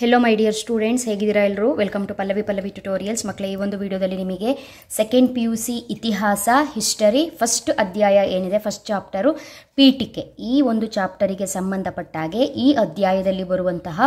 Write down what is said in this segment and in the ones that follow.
hello my dear students ಹೇಗಿದ್ದೀರಾ ಎಲ್ಲರೂ welcome to Pallavi Pallavi tutorials ಮಕ್ಕಳೇ ಈ ಒಂದು ವಿಡಿಯೋದಲ್ಲಿ ನಿಮಗೆ ಸೆಕೆಂಡ್ ಪಿ ಯು ಸಿ ಇತಿಹಾಸ ಹಿಸ್ಟರಿ ಫಸ್ಟ್ ಅಧ್ಯಾಯ ಏನಿದೆ ಫಸ್ಟ್ ಚಾಪ್ಟರು ಪೀಠಿಕೆ ಈ ಒಂದು ಚಾಪ್ಟರಿಗೆ ಸಂಬಂಧಪಟ್ಟಾಗೆ ಈ ಅಧ್ಯಾಯದಲ್ಲಿ ಬರುವಂತಹ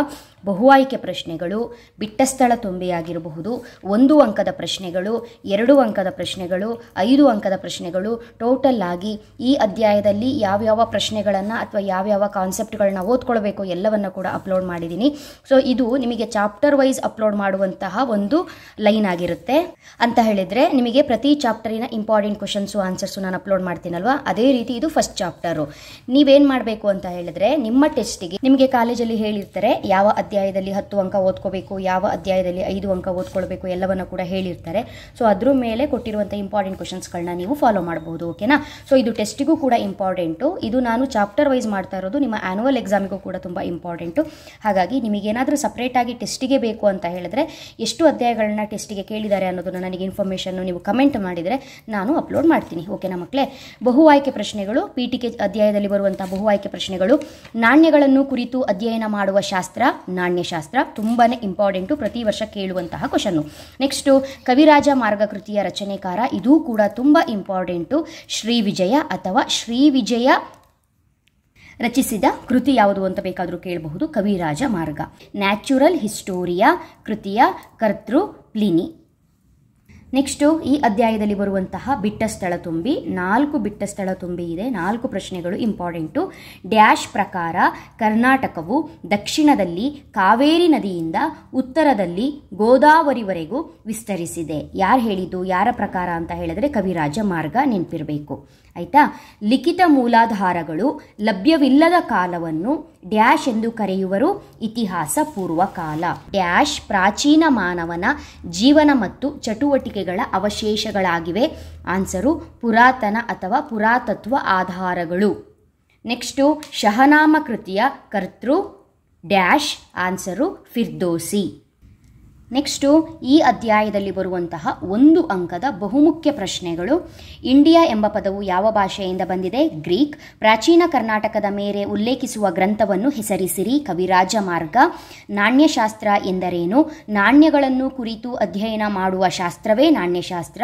ಬಹು ಆಯ್ಕೆ ಪ್ರಶ್ನೆಗಳು ಬಿಟ್ಟ ಸ್ಥಳ ತುಂಬೆಯಾಗಿರಬಹುದು ಒಂದು ಅಂಕದ ಪ್ರಶ್ನೆಗಳು ಎರಡು ಅಂಕದ ಪ್ರಶ್ನೆಗಳು ಐದು ಅಂಕದ ಪ್ರಶ್ನೆಗಳು ಟೋಟಲ್ ಆಗಿ ಈ ಅಧ್ಯಾಯದಲ್ಲಿ ಯಾವ್ಯಾವ ಪ್ರಶ್ನೆಗಳನ್ನು ಅಥವಾ ಯಾವ್ಯಾವ ಕಾನ್ಸೆಪ್ಟ್ಗಳನ್ನ ಓದ್ಕೊಳ್ಬೇಕು ಎಲ್ಲವನ್ನು ಕೂಡ ಅಪ್ಲೋಡ್ ಮಾಡಿದ್ದೀನಿ ಸೊ ಇದು ಇದು ನಿಮಗೆ ಚಾಪ್ಟರ್ ವೈಸ್ ಅಪ್ಲೋಡ್ ಮಾಡುವಂತಹ ಒಂದು ಲೈನ್ ಆಗಿರುತ್ತೆ ಅಂತ ಹೇಳಿದ್ರೆ ನಿಮಗೆ ಪ್ರತಿ ಚಾಪ್ಟರಿನ ಇಂಪಾರ್ಟೆಂಟ್ ಕ್ವಶನ್ಸು ಆನ್ಸರ್ಸು ನಾನು ಅಪ್ಲೋಡ್ ಮಾಡ್ತೀನಲ್ವಾ ಅದೇ ರೀತಿ ಇದು ಫಸ್ಟ್ ಚಾಪ್ಟರು ನೀವೇನು ಮಾಡಬೇಕು ಅಂತ ಹೇಳಿದ್ರೆ ನಿಮ್ಮ ಟೆಸ್ಟಿಗೆ ನಿಮಗೆ ಕಾಲೇಜಲ್ಲಿ ಹೇಳಿರ್ತಾರೆ ಯಾವ ಅಧ್ಯಾಯದಲ್ಲಿ ಹತ್ತು ಅಂಕ ಓದ್ಕೋಬೇಕು ಯಾವ ಅಧ್ಯಾಯದಲ್ಲಿ ಐದು ಅಂಕ ಓದ್ಕೊಳ್ಬೇಕು ಎಲ್ಲವನ್ನ ಕೂಡ ಹೇಳಿರ್ತಾರೆ ಸೊ ಅದ್ರ ಮೇಲೆ ಕೊಟ್ಟಿರುವಂತಹ ಇಂಪಾರ್ಟೆಂಟ್ ಗಳನ್ನ ನೀವು ಫಾಲೋ ಮಾಡಬಹುದು ಓಕೆನಾ ಸೊ ಇದು ಟೆಸ್ಟಿಗೂ ಕೂಡ ಇಂಪಾರ್ಟೆಂಟು ಇದು ನಾನು ಚಾಪ್ಟರ್ ವೈಸ್ ಮಾಡ್ತಾ ಇರೋದು ನಿಮ್ಮ ಆ್ಯನುವಲ್ ಎಕ್ಸಾಮಿಗೂ ಕೂಡ ತುಂಬಾ ಇಂಪಾರ್ಟೆಂಟ್ ಹಾಗಾಗಿ ನಿಮಗೇನಾದರೂ ಸಪ್ ಸಪ್ರೇಟಾಗಿ ಟೆಸ್ಟಿಗೆ ಬೇಕು ಅಂತ ಹೇಳಿದ್ರೆ ಎಷ್ಟು ಅಧ್ಯಾಯಗಳನ್ನ ಟೆಸ್ಟಿಗೆ ಕೇಳಿದ್ದಾರೆ ಅನ್ನೋದನ್ನು ನನಗೆ ಇನ್ಫಾರ್ಮೇಷನ್ನು ನೀವು ಕಮೆಂಟ್ ಮಾಡಿದರೆ ನಾನು ಅಪ್ಲೋಡ್ ಮಾಡ್ತೀನಿ ಓಕೆನಾ ಮಕ್ಕಳೇ ಬಹು ಆಯ್ಕೆ ಪ್ರಶ್ನೆಗಳು ಕೆ ಅಧ್ಯಾಯದಲ್ಲಿ ಬರುವಂಥ ಬಹು ಆಯ್ಕೆ ಪ್ರಶ್ನೆಗಳು ನಾಣ್ಯಗಳನ್ನು ಕುರಿತು ಅಧ್ಯಯನ ಮಾಡುವ ಶಾಸ್ತ್ರ ನಾಣ್ಯಶಾಸ್ತ್ರ ತುಂಬಾ ಇಂಪಾರ್ಟೆಂಟು ಪ್ರತಿ ವರ್ಷ ಕೇಳುವಂತಹ ಕ್ವಶನ್ನು ನೆಕ್ಸ್ಟು ಕವಿರಾಜ ಮಾರ್ಗಕೃತಿಯ ರಚನೆಕಾರ ಇದೂ ಕೂಡ ತುಂಬ ಇಂಪಾರ್ಟೆಂಟು ಶ್ರೀ ವಿಜಯ ಅಥವಾ ಶ್ರೀ ವಿಜಯ ರಚಿಸಿದ ಕೃತಿ ಯಾವುದು ಅಂತ ಬೇಕಾದರೂ ಕೇಳಬಹುದು ಕವಿರಾಜ ಮಾರ್ಗ ನ್ಯಾಚುರಲ್ ಹಿಸ್ಟೋರಿಯಾ ಕೃತಿಯ ಕರ್ತೃ ಪ್ಲಿನಿ ನೆಕ್ಸ್ಟು ಈ ಅಧ್ಯಾಯದಲ್ಲಿ ಬರುವಂತಹ ಬಿಟ್ಟ ಸ್ಥಳ ತುಂಬಿ ನಾಲ್ಕು ಬಿಟ್ಟ ಸ್ಥಳ ತುಂಬಿ ಇದೆ ನಾಲ್ಕು ಪ್ರಶ್ನೆಗಳು ಇಂಪಾರ್ಟೆಂಟು ಡ್ಯಾಶ್ ಪ್ರಕಾರ ಕರ್ನಾಟಕವು ದಕ್ಷಿಣದಲ್ಲಿ ಕಾವೇರಿ ನದಿಯಿಂದ ಉತ್ತರದಲ್ಲಿ ಗೋದಾವರಿವರೆಗೂ ವಿಸ್ತರಿಸಿದೆ ಯಾರು ಹೇಳಿದ್ದು ಯಾರ ಪ್ರಕಾರ ಅಂತ ಹೇಳಿದ್ರೆ ಕವಿರಾಜ ಮಾರ್ಗ ನೆನಪಿರಬೇಕು ಆಯಿತಾ ಲಿಖಿತ ಮೂಲಾಧಾರಗಳು ಲಭ್ಯವಿಲ್ಲದ ಕಾಲವನ್ನು ಡ್ಯಾಶ್ ಎಂದು ಕರೆಯುವರು ಇತಿಹಾಸ ಪೂರ್ವ ಕಾಲ ಡ್ಯಾಶ್ ಪ್ರಾಚೀನ ಮಾನವನ ಜೀವನ ಮತ್ತು ಚಟುವಟಿಕೆಗಳ ಅವಶೇಷಗಳಾಗಿವೆ ಆನ್ಸರು ಪುರಾತನ ಅಥವಾ ಪುರಾತತ್ವ ಆಧಾರಗಳು ನೆಕ್ಸ್ಟು ಶಹನಾಮ ಕೃತಿಯ ಕರ್ತೃ ಡ್ಯಾಶ್ ಆನ್ಸರು ಫಿರ್ದೋಸಿ ನೆಕ್ಸ್ಟು ಈ ಅಧ್ಯಾಯದಲ್ಲಿ ಬರುವಂತಹ ಒಂದು ಅಂಕದ ಬಹುಮುಖ್ಯ ಪ್ರಶ್ನೆಗಳು ಇಂಡಿಯಾ ಎಂಬ ಪದವು ಯಾವ ಭಾಷೆಯಿಂದ ಬಂದಿದೆ ಗ್ರೀಕ್ ಪ್ರಾಚೀನ ಕರ್ನಾಟಕದ ಮೇಲೆ ಉಲ್ಲೇಖಿಸುವ ಗ್ರಂಥವನ್ನು ಹೆಸರಿಸಿರಿ ಕವಿರಾಜ ಮಾರ್ಗ ನಾಣ್ಯಶಾಸ್ತ್ರ ಎಂದರೇನು ನಾಣ್ಯಗಳನ್ನು ಕುರಿತು ಅಧ್ಯಯನ ಮಾಡುವ ಶಾಸ್ತ್ರವೇ ನಾಣ್ಯಶಾಸ್ತ್ರ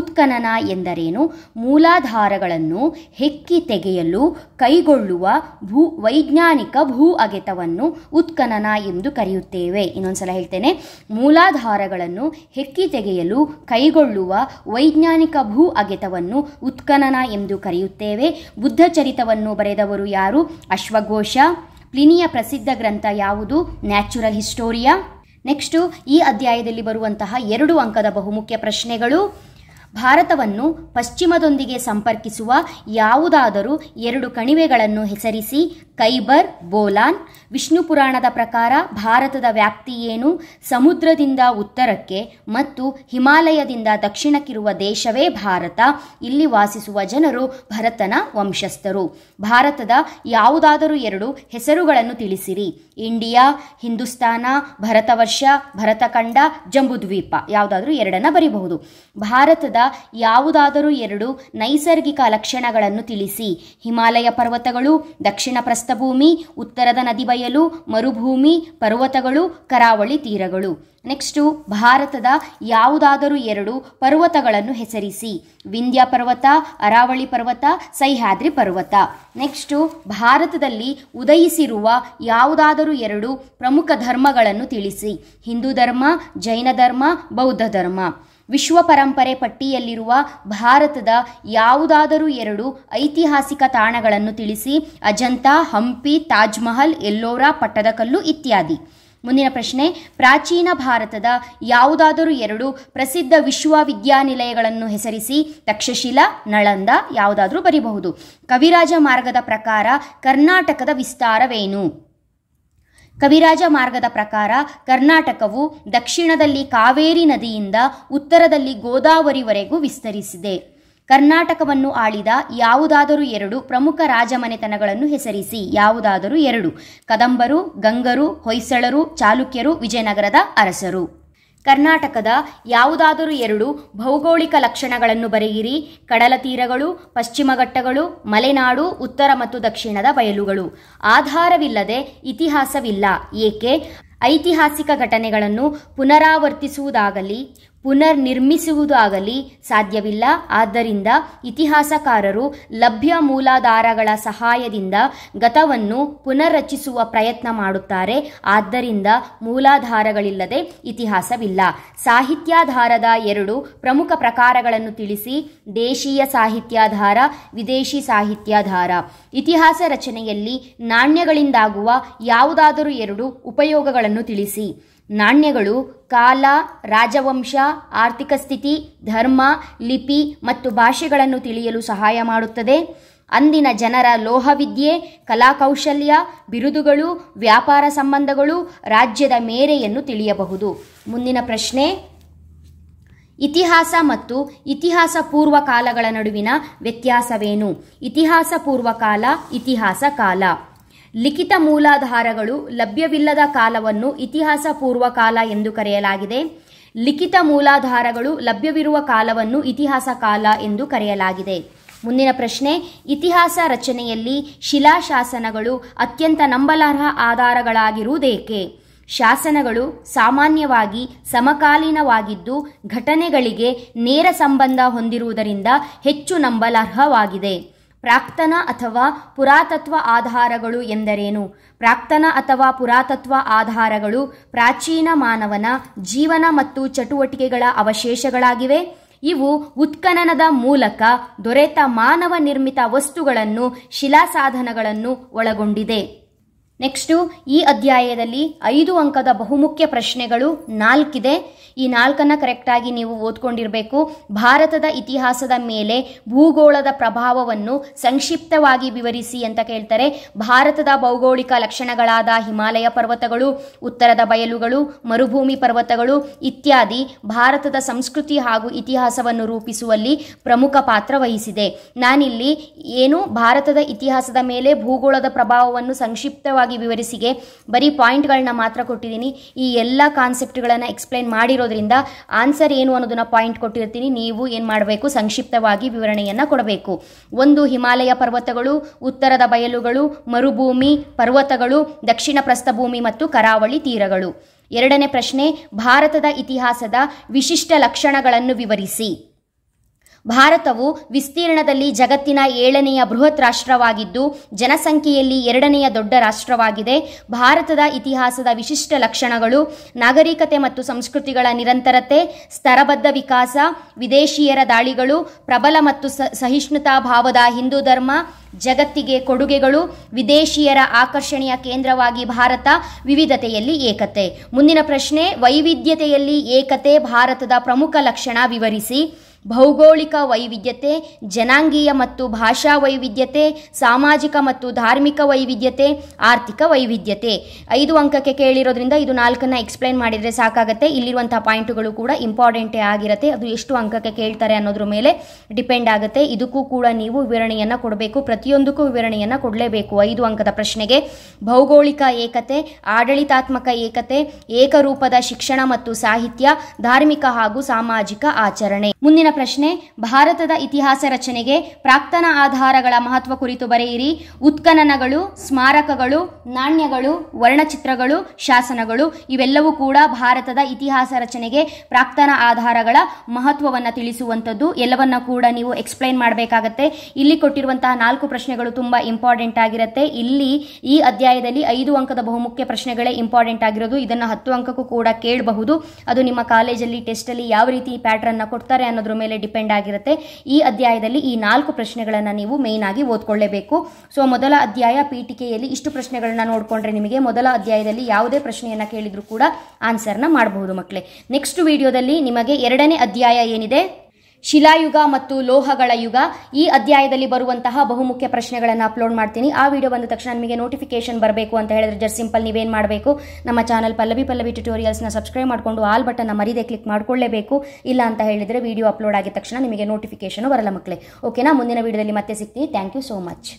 ಉತ್ಖನನ ಎಂದರೇನು ಮೂಲಾಧಾರಗಳನ್ನು ಹೆಕ್ಕಿ ತೆಗೆಯಲು ಕೈಗೊಳ್ಳುವ ಭೂ ವೈಜ್ಞಾನಿಕ ಭೂ ಅಗೆತವನ್ನು ಉತ್ಖನನ ಎಂದು ಕರೆಯುತ್ತೇವೆ ಇನ್ನೊಂದು ಸಲ ಹೇಳ್ತೇನೆ ಮೂಲಾಧಾರಗಳನ್ನು ಹೆಕ್ಕಿ ತೆಗೆಯಲು ಕೈಗೊಳ್ಳುವ ವೈಜ್ಞಾನಿಕ ಭೂ ಅಗೆತವನ್ನು ಉತ್ಖನನ ಎಂದು ಕರೆಯುತ್ತೇವೆ ಬುದ್ಧ ಚರಿತವನ್ನು ಬರೆದವರು ಯಾರು ಅಶ್ವಘೋಷ ಪ್ಲಿನಿಯ ಪ್ರಸಿದ್ಧ ಗ್ರಂಥ ಯಾವುದು ನ್ಯಾಚುರಲ್ ಹಿಸ್ಟೋರಿಯಾ ನೆಕ್ಸ್ಟು ಈ ಅಧ್ಯಾಯದಲ್ಲಿ ಬರುವಂತಹ ಎರಡು ಅಂಕದ ಬಹುಮುಖ್ಯ ಪ್ರಶ್ನೆಗಳು ಭಾರತವನ್ನು ಪಶ್ಚಿಮದೊಂದಿಗೆ ಸಂಪರ್ಕಿಸುವ ಯಾವುದಾದರೂ ಎರಡು ಕಣಿವೆಗಳನ್ನು ಹೆಸರಿಸಿ ಕೈಬರ್ ಬೋಲಾನ್ ವಿಷ್ಣು ಪುರಾಣದ ಪ್ರಕಾರ ಭಾರತದ ವ್ಯಾಪ್ತಿಯೇನು ಏನು ಸಮುದ್ರದಿಂದ ಉತ್ತರಕ್ಕೆ ಮತ್ತು ಹಿಮಾಲಯದಿಂದ ದಕ್ಷಿಣಕ್ಕಿರುವ ದೇಶವೇ ಭಾರತ ಇಲ್ಲಿ ವಾಸಿಸುವ ಜನರು ಭರತನ ವಂಶಸ್ಥರು ಭಾರತದ ಯಾವುದಾದರೂ ಎರಡು ಹೆಸರುಗಳನ್ನು ತಿಳಿಸಿರಿ ಇಂಡಿಯಾ ಹಿಂದೂಸ್ತಾನ ಭರತವರ್ಷ ಭರತಖಂಡ ಜಂಬುದ್ವೀಪ ಯಾವುದಾದರೂ ಎರಡನ್ನ ಬರೀಬಹುದು ಭಾರತದ ಯಾವುದಾದರೂ ಎರಡು ನೈಸರ್ಗಿಕ ಲಕ್ಷಣಗಳನ್ನು ತಿಳಿಸಿ ಹಿಮಾಲಯ ಪರ್ವತಗಳು ದಕ್ಷಿಣ ಪ್ರಸ್ಥ ಭೂಮಿ ಉತ್ತರದ ನದಿ ಬಯಲು ಮರುಭೂಮಿ ಪರ್ವತಗಳು ಕರಾವಳಿ ತೀರಗಳು ನೆಕ್ಸ್ಟು ಭಾರತದ ಯಾವುದಾದರೂ ಎರಡು ಪರ್ವತಗಳನ್ನು ಹೆಸರಿಸಿ ವಿಂಧ್ಯ ಪರ್ವತ ಅರಾವಳಿ ಪರ್ವತ ಸಹ್ಯಾದ್ರಿ ಪರ್ವತ ನೆಕ್ಸ್ಟು ಭಾರತದಲ್ಲಿ ಉದಯಿಸಿರುವ ಯಾವುದಾದರೂ ಎರಡು ಪ್ರಮುಖ ಧರ್ಮಗಳನ್ನು ತಿಳಿಸಿ ಹಿಂದೂ ಧರ್ಮ ಜೈನ ಧರ್ಮ ಬೌದ್ಧ ಧರ್ಮ ವಿಶ್ವ ಪರಂಪರೆ ಪಟ್ಟಿಯಲ್ಲಿರುವ ಭಾರತದ ಯಾವುದಾದರೂ ಎರಡು ಐತಿಹಾಸಿಕ ತಾಣಗಳನ್ನು ತಿಳಿಸಿ ಅಜಂತಾ ಹಂಪಿ ತಾಜ್ಮಹಲ್ ಎಲ್ಲೋರಾ ಪಟ್ಟದಕಲ್ಲು ಇತ್ಯಾದಿ ಮುಂದಿನ ಪ್ರಶ್ನೆ ಪ್ರಾಚೀನ ಭಾರತದ ಯಾವುದಾದರೂ ಎರಡು ಪ್ರಸಿದ್ಧ ವಿಶ್ವವಿದ್ಯಾನಿಲಯಗಳನ್ನು ಹೆಸರಿಸಿ ತಕ್ಷಶಿಲಾ ನಳಂದ ಯಾವುದಾದರೂ ಬರೀಬಹುದು ಕವಿರಾಜ ಮಾರ್ಗದ ಪ್ರಕಾರ ಕರ್ನಾಟಕದ ವಿಸ್ತಾರವೇನು ಕವಿರಾಜ ಮಾರ್ಗದ ಪ್ರಕಾರ ಕರ್ನಾಟಕವು ದಕ್ಷಿಣದಲ್ಲಿ ಕಾವೇರಿ ನದಿಯಿಂದ ಉತ್ತರದಲ್ಲಿ ಗೋದಾವರಿವರೆಗೂ ವಿಸ್ತರಿಸಿದೆ ಕರ್ನಾಟಕವನ್ನು ಆಳಿದ ಯಾವುದಾದರೂ ಎರಡು ಪ್ರಮುಖ ರಾಜಮನೆತನಗಳನ್ನು ಹೆಸರಿಸಿ ಯಾವುದಾದರೂ ಎರಡು ಕದಂಬರು ಗಂಗರು ಹೊಯ್ಸಳರು ಚಾಲುಕ್ಯರು ವಿಜಯನಗರದ ಅರಸರು ಕರ್ನಾಟಕದ ಯಾವುದಾದರೂ ಎರಡು ಭೌಗೋಳಿಕ ಲಕ್ಷಣಗಳನ್ನು ಬರೆಯಿರಿ ಕಡಲ ತೀರಗಳು ಪಶ್ಚಿಮಘಟ್ಟಗಳು ಮಲೆನಾಡು ಉತ್ತರ ಮತ್ತು ದಕ್ಷಿಣದ ಬಯಲುಗಳು ಆಧಾರವಿಲ್ಲದೆ ಇತಿಹಾಸವಿಲ್ಲ ಏಕೆ ಐತಿಹಾಸಿಕ ಘಟನೆಗಳನ್ನು ಪುನರಾವರ್ತಿಸುವುದಾಗಲಿ ಪುನರ್ ನಿರ್ಮಿಸುವುದಾಗಲಿ ಸಾಧ್ಯವಿಲ್ಲ ಆದ್ದರಿಂದ ಇತಿಹಾಸಕಾರರು ಲಭ್ಯ ಮೂಲಾಧಾರಗಳ ಸಹಾಯದಿಂದ ಗತವನ್ನು ಪುನರ್ರಚಿಸುವ ಪ್ರಯತ್ನ ಮಾಡುತ್ತಾರೆ ಆದ್ದರಿಂದ ಮೂಲಾಧಾರಗಳಿಲ್ಲದೆ ಇತಿಹಾಸವಿಲ್ಲ ಸಾಹಿತ್ಯಾಧಾರದ ಎರಡು ಪ್ರಮುಖ ಪ್ರಕಾರಗಳನ್ನು ತಿಳಿಸಿ ದೇಶೀಯ ಸಾಹಿತ್ಯಾಧಾರ ವಿದೇಶಿ ಸಾಹಿತ್ಯಾಧಾರ ಇತಿಹಾಸ ರಚನೆಯಲ್ಲಿ ನಾಣ್ಯಗಳಿಂದಾಗುವ ಯಾವುದಾದರೂ ಎರಡು ಉಪಯೋಗಗಳನ್ನು ತಿಳಿಸಿ ನಾಣ್ಯಗಳು ಕಾಲ ರಾಜವಂಶ ಆರ್ಥಿಕ ಸ್ಥಿತಿ ಧರ್ಮ ಲಿಪಿ ಮತ್ತು ಭಾಷೆಗಳನ್ನು ತಿಳಿಯಲು ಸಹಾಯ ಮಾಡುತ್ತದೆ ಅಂದಿನ ಜನರ ಲೋಹವಿದ್ಯೆ ಕಲಾಕೌಶಲ್ಯ ಬಿರುದುಗಳು ವ್ಯಾಪಾರ ಸಂಬಂಧಗಳು ರಾಜ್ಯದ ಮೇರೆಯನ್ನು ತಿಳಿಯಬಹುದು ಮುಂದಿನ ಪ್ರಶ್ನೆ ಇತಿಹಾಸ ಮತ್ತು ಇತಿಹಾಸ ಪೂರ್ವ ಕಾಲಗಳ ನಡುವಿನ ವ್ಯತ್ಯಾಸವೇನು ಇತಿಹಾಸ ಪೂರ್ವ ಕಾಲ ಇತಿಹಾಸ ಕಾಲ ಲಿಖಿತ ಮೂಲಾಧಾರಗಳು ಲಭ್ಯವಿಲ್ಲದ ಕಾಲವನ್ನು ಇತಿಹಾಸ ಪೂರ್ವ ಕಾಲ ಎಂದು ಕರೆಯಲಾಗಿದೆ ಲಿಖಿತ ಮೂಲಾಧಾರಗಳು ಲಭ್ಯವಿರುವ ಕಾಲವನ್ನು ಇತಿಹಾಸ ಕಾಲ ಎಂದು ಕರೆಯಲಾಗಿದೆ ಮುಂದಿನ ಪ್ರಶ್ನೆ ಇತಿಹಾಸ ರಚನೆಯಲ್ಲಿ ಶಿಲಾಶಾಸನಗಳು ಅತ್ಯಂತ ನಂಬಲಾರ್ಹ ಆಧಾರಗಳಾಗಿರುವುದೇಕೆ ಶಾಸನಗಳು ಸಾಮಾನ್ಯವಾಗಿ ಸಮಕಾಲೀನವಾಗಿದ್ದು ಘಟನೆಗಳಿಗೆ ನೇರ ಸಂಬಂಧ ಹೊಂದಿರುವುದರಿಂದ ಹೆಚ್ಚು ನಂಬಲಾರ್ಹವಾಗಿದೆ ಪ್ರಾಕ್ತನ ಅಥವಾ ಪುರಾತತ್ವ ಆಧಾರಗಳು ಎಂದರೇನು ಪ್ರಾಕ್ತನ ಅಥವಾ ಪುರಾತತ್ವ ಆಧಾರಗಳು ಪ್ರಾಚೀನ ಮಾನವನ ಜೀವನ ಮತ್ತು ಚಟುವಟಿಕೆಗಳ ಅವಶೇಷಗಳಾಗಿವೆ ಇವು ಉತ್ಖನನದ ಮೂಲಕ ದೊರೆತ ಮಾನವ ನಿರ್ಮಿತ ವಸ್ತುಗಳನ್ನು ಶಿಲಾಸಾಧನಗಳನ್ನು ಒಳಗೊಂಡಿದೆ ನೆಕ್ಸ್ಟು ಈ ಅಧ್ಯಾಯದಲ್ಲಿ ಐದು ಅಂಕದ ಬಹುಮುಖ್ಯ ಪ್ರಶ್ನೆಗಳು ನಾಲ್ಕಿದೆ ಈ ನಾಲ್ಕನ್ನು ಕರೆಕ್ಟಾಗಿ ನೀವು ಓದ್ಕೊಂಡಿರಬೇಕು ಭಾರತದ ಇತಿಹಾಸದ ಮೇಲೆ ಭೂಗೋಳದ ಪ್ರಭಾವವನ್ನು ಸಂಕ್ಷಿಪ್ತವಾಗಿ ವಿವರಿಸಿ ಅಂತ ಕೇಳ್ತಾರೆ ಭಾರತದ ಭೌಗೋಳಿಕ ಲಕ್ಷಣಗಳಾದ ಹಿಮಾಲಯ ಪರ್ವತಗಳು ಉತ್ತರದ ಬಯಲುಗಳು ಮರುಭೂಮಿ ಪರ್ವತಗಳು ಇತ್ಯಾದಿ ಭಾರತದ ಸಂಸ್ಕೃತಿ ಹಾಗೂ ಇತಿಹಾಸವನ್ನು ರೂಪಿಸುವಲ್ಲಿ ಪ್ರಮುಖ ಪಾತ್ರ ವಹಿಸಿದೆ ನಾನಿಲ್ಲಿ ಏನು ಭಾರತದ ಇತಿಹಾಸದ ಮೇಲೆ ಭೂಗೋಳದ ಪ್ರಭಾವವನ್ನು ಸಂಕ್ಷಿಪ್ತವಾಗಿ ವಿವರವಾಗಿ ವಿವರಿಸಿಗೆ ಬರೀ ಪಾಯಿಂಟ್ಗಳನ್ನ ಮಾತ್ರ ಕೊಟ್ಟಿದ್ದೀನಿ ಈ ಎಲ್ಲ ಕಾನ್ಸೆಪ್ಟ್ಗಳನ್ನು ಎಕ್ಸ್ಪ್ಲೈನ್ ಮಾಡಿರೋದ್ರಿಂದ ಆನ್ಸರ್ ಏನು ಅನ್ನೋದನ್ನ ಪಾಯಿಂಟ್ ಕೊಟ್ಟಿರ್ತೀನಿ ನೀವು ಏನು ಮಾಡಬೇಕು ಸಂಕ್ಷಿಪ್ತವಾಗಿ ವಿವರಣೆಯನ್ನು ಕೊಡಬೇಕು ಒಂದು ಹಿಮಾಲಯ ಪರ್ವತಗಳು ಉತ್ತರದ ಬಯಲುಗಳು ಮರುಭೂಮಿ ಪರ್ವತಗಳು ದಕ್ಷಿಣ ಪ್ರಸ್ಥಭೂಮಿ ಮತ್ತು ಕರಾವಳಿ ತೀರಗಳು ಎರಡನೇ ಪ್ರಶ್ನೆ ಭಾರತದ ಇತಿಹಾಸದ ವಿಶಿಷ್ಟ ಲಕ್ಷಣಗಳನ್ನು ವಿವರಿಸಿ ಭಾರತವು ವಿಸ್ತೀರ್ಣದಲ್ಲಿ ಜಗತ್ತಿನ ಏಳನೆಯ ಬೃಹತ್ ರಾಷ್ಟ್ರವಾಗಿದ್ದು ಜನಸಂಖ್ಯೆಯಲ್ಲಿ ಎರಡನೆಯ ದೊಡ್ಡ ರಾಷ್ಟ್ರವಾಗಿದೆ ಭಾರತದ ಇತಿಹಾಸದ ವಿಶಿಷ್ಟ ಲಕ್ಷಣಗಳು ನಾಗರಿಕತೆ ಮತ್ತು ಸಂಸ್ಕೃತಿಗಳ ನಿರಂತರತೆ ಸ್ತರಬದ್ಧ ವಿಕಾಸ ವಿದೇಶಿಯರ ದಾಳಿಗಳು ಪ್ರಬಲ ಮತ್ತು ಸಹಿಷ್ಣುತಾ ಭಾವದ ಹಿಂದೂ ಧರ್ಮ ಜಗತ್ತಿಗೆ ಕೊಡುಗೆಗಳು ವಿದೇಶಿಯರ ಆಕರ್ಷಣೆಯ ಕೇಂದ್ರವಾಗಿ ಭಾರತ ವಿವಿಧತೆಯಲ್ಲಿ ಏಕತೆ ಮುಂದಿನ ಪ್ರಶ್ನೆ ವೈವಿಧ್ಯತೆಯಲ್ಲಿ ಏಕತೆ ಭಾರತದ ಪ್ರಮುಖ ಲಕ್ಷಣ ವಿವರಿಸಿ ಭೌಗೋಳಿಕ ವೈವಿಧ್ಯತೆ ಜನಾಂಗೀಯ ಮತ್ತು ಭಾಷಾ ವೈವಿಧ್ಯತೆ ಸಾಮಾಜಿಕ ಮತ್ತು ಧಾರ್ಮಿಕ ವೈವಿಧ್ಯತೆ ಆರ್ಥಿಕ ವೈವಿಧ್ಯತೆ ಐದು ಅಂಕಕ್ಕೆ ಕೇಳಿರೋದ್ರಿಂದ ಇದು ನಾಲ್ಕನ್ನು ಎಕ್ಸ್ಪ್ಲೈನ್ ಮಾಡಿದರೆ ಸಾಕಾಗುತ್ತೆ ಇಲ್ಲಿರುವಂಥ ಪಾಯಿಂಟ್ಗಳು ಕೂಡ ಇಂಪಾರ್ಟೆಂಟೇ ಆಗಿರುತ್ತೆ ಅದು ಎಷ್ಟು ಅಂಕಕ್ಕೆ ಕೇಳ್ತಾರೆ ಅನ್ನೋದ್ರ ಮೇಲೆ ಡಿಪೆಂಡ್ ಆಗುತ್ತೆ ಇದಕ್ಕೂ ಕೂಡ ನೀವು ವಿವರಣೆಯನ್ನು ಕೊಡಬೇಕು ಪ್ರತಿಯೊಂದಕ್ಕೂ ವಿವರಣೆಯನ್ನು ಕೊಡಲೇಬೇಕು ಐದು ಅಂಕದ ಪ್ರಶ್ನೆಗೆ ಭೌಗೋಳಿಕ ಏಕತೆ ಆಡಳಿತಾತ್ಮಕ ಏಕತೆ ಏಕರೂಪದ ಶಿಕ್ಷಣ ಮತ್ತು ಸಾಹಿತ್ಯ ಧಾರ್ಮಿಕ ಹಾಗೂ ಸಾಮಾಜಿಕ ಆಚರಣೆ ಮುಂದಿನ ಪ್ರಶ್ನೆ ಭಾರತದ ಇತಿಹಾಸ ರಚನೆಗೆ ಪ್ರಾಕ್ತನ ಆಧಾರಗಳ ಮಹತ್ವ ಕುರಿತು ಬರೆಯಿರಿ ಉತ್ಖನನಗಳು ಸ್ಮಾರಕಗಳು ನಾಣ್ಯಗಳು ವರ್ಣಚಿತ್ರಗಳು ಶಾಸನಗಳು ಇವೆಲ್ಲವೂ ಕೂಡ ಭಾರತದ ಇತಿಹಾಸ ರಚನೆಗೆ ಪ್ರಾಕ್ತನ ಆಧಾರಗಳ ಮಹತ್ವವನ್ನು ತಿಳಿಸುವಂಥದ್ದು ಎಲ್ಲವನ್ನ ಕೂಡ ನೀವು ಎಕ್ಸ್ಪ್ಲೈನ್ ಮಾಡಬೇಕಾಗತ್ತೆ ಇಲ್ಲಿ ಕೊಟ್ಟಿರುವಂತಹ ನಾಲ್ಕು ಪ್ರಶ್ನೆಗಳು ತುಂಬ ಇಂಪಾರ್ಟೆಂಟ್ ಆಗಿರುತ್ತೆ ಇಲ್ಲಿ ಈ ಅಧ್ಯಾಯದಲ್ಲಿ ಐದು ಅಂಕದ ಬಹುಮುಖ್ಯ ಪ್ರಶ್ನೆಗಳೇ ಇಂಪಾರ್ಟೆಂಟ್ ಆಗಿರೋದು ಇದನ್ನು ಹತ್ತು ಅಂಕಕ್ಕೂ ಕೂಡ ಕೇಳಬಹುದು ಅದು ನಿಮ್ಮ ಕಾಲೇಜಲ್ಲಿ ಟೆಸ್ಟ್ ಅಲ್ಲಿ ಯಾವ ರೀತಿ ಪ್ಯಾಟರ್ನ್ ಕೊಡ್ತಾರೆ ಅನ್ನೋದ್ರ ಮೇಲೆ ಡಿಪೆಂಡ್ ಆಗಿರುತ್ತೆ ಈ ಅಧ್ಯಾಯದಲ್ಲಿ ಈ ನಾಲ್ಕು ಪ್ರಶ್ನೆಗಳನ್ನು ನೀವು ಮೇಯ್ನ್ ಆಗಿ ಓದ್ಕೊಳ್ಳೇಬೇಕು ಸೊ ಮೊದಲ ಅಧ್ಯಾಯ ಪೀಠಿಕೆಯಲ್ಲಿ ಇಷ್ಟು ಪ್ರಶ್ನೆಗಳನ್ನ ನೋಡಿಕೊಂಡ್ರೆ ನಿಮಗೆ ಮೊದಲ ಅಧ್ಯಾಯದಲ್ಲಿ ಯಾವುದೇ ಪ್ರಶ್ನೆಯನ್ನು ಕೇಳಿದ್ರು ಕೂಡ ಆನ್ಸರ್ನ ಮಾಡಬಹುದು ಮಕ್ಕಳೇ ನೆಕ್ಸ್ಟ್ ವಿಡಿಯೋದಲ್ಲಿ ನಿಮಗೆ ಎರಡನೇ ಅಧ್ಯಾಯ ಏನಿದೆ ಶಿಲಾಯುಗ ಮತ್ತು ಲೋಹಗಳ ಯುಗ ಈ ಅಧ್ಯಾಯದಲ್ಲಿ ಬರುವಂತಹ ಬಹುಮುಖ್ಯ ಪ್ರಶ್ನೆಗಳನ್ನು ಅಪ್ಲೋಡ್ ಮಾಡ್ತೀನಿ ಆ ವಿಡಿಯೋ ಬಂದ ತಕ್ಷಣ ನಿಮಗೆ ನೋಟಿಫಿಕೇಶನ್ ಬರಬೇಕು ಅಂತ ಹೇಳಿದ್ರೆ ಜಸ್ಟ್ ಸಿಂಪಲ್ ನೀವೇನು ಮಾಡಬೇಕು ನಮ್ಮ ಚಾನಲ್ ಪಲ್ಲವಿ ಪಲ್ಲವಿ ಟ್ಯುಟೋರಿಯಲ್ಸ್ನ ಸಬ್ಸ್ಕ್ರೈಬ್ ಮಾಡಿಕೊಂಡು ಆಲ್ ಬಟನ್ನ ಮರಿದೇ ಕ್ಲಿಕ್ ಮಾಡ್ಕೊಳ್ಳಲೇಬೇಕು ಇಲ್ಲ ಅಂತ ಹೇಳಿದರೆ ವಿಡಿಯೋ ಅಪ್ಲೋಡ್ ಆಗಿದ ತಕ್ಷಣ ನಿಮಗೆ ನೋಟಿಫಿಕೇಶನ್ ಬರಲ್ಲ ಮಕ್ಕಳೇ ಓಕೆನಾ ಮುಂದಿನ ವಿಡಿಯೋದಲ್ಲಿ ಮತ್ತೆ ಸಿಗ್ತೀನಿ ಥ್ಯಾಂಕ್ ಯು ಸೋ ಮಚ್